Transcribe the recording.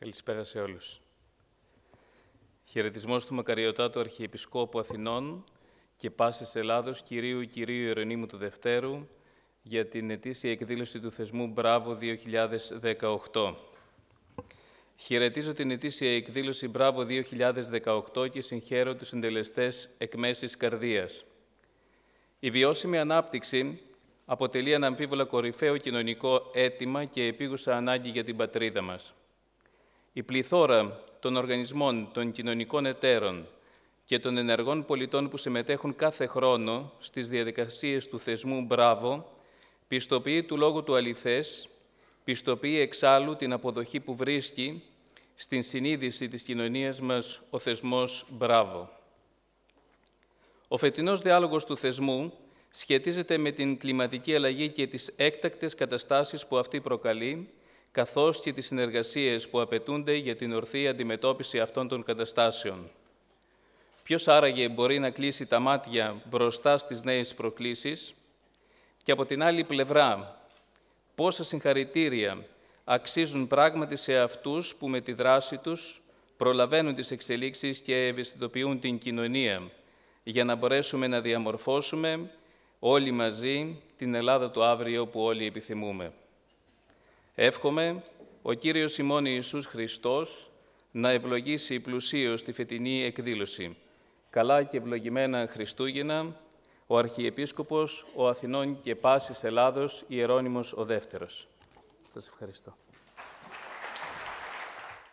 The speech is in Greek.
Καλησπέρα σε όλους. Χαιρετισμός του Μακαριωτάτου Αρχιεπισκόπου Αθηνών και Πάσης Ελλάδος Κυρίου Κυρίου Ιερονίμου του Δευτέρου για την ετήσια εκδήλωση του θεσμού Μπράβο 2018. Χαιρετίζω την ετήσια εκδήλωση Μπράβο 2018 και συγχαίρω τους συντελεστές εκμέσης καρδίας. Η βιώσιμη ανάπτυξη αποτελεί αναμφίβολα κορυφαίο κοινωνικό αίτημα και επίγουσα ανάγκη για την πατρίδα μας – η πληθώρα των οργανισμών, των κοινωνικών εταίρων και των ενεργών πολιτών που συμμετέχουν κάθε χρόνο στις διαδικασίες του θεσμού «Μπράβο», πιστοποιεί του λόγου του αληθές, πιστοποιεί εξάλλου την αποδοχή που βρίσκει στην συνείδηση της κοινωνίας μας ο θεσμός «Μπράβο». Ο φετινός διάλογος του θεσμού σχετίζεται με την κλιματική αλλαγή και τις έκτακτες καταστάσεις που αυτή προκαλεί, καθώς και τις συνεργασίες που απαιτούνται για την ορθή αντιμετώπιση αυτών των καταστάσεων. Ποιος άραγε μπορεί να κλείσει τα μάτια μπροστά στις νέες προκλήσεις και από την άλλη πλευρά πόσα συγχαρητήρια αξίζουν πράγματι σε αυτούς που με τη δράση τους προλαβαίνουν τις εξελίξεις και ευαισθητοποιούν την κοινωνία για να μπορέσουμε να διαμορφώσουμε όλοι μαζί την Ελλάδα του αύριο που όλοι επιθυμούμε. Εύχομαι ο Κύριος ημών Ιησούς Χριστός να ευλογήσει πλουσίως τη φετινή εκδήλωση. Καλά και ευλογημένα Χριστούγεννα, ο Αρχιεπίσκοπος, ο Αθηνών και Πάσης Ελλάδος, Ιερώνυμος ο Δεύτερος. Σας ευχαριστώ.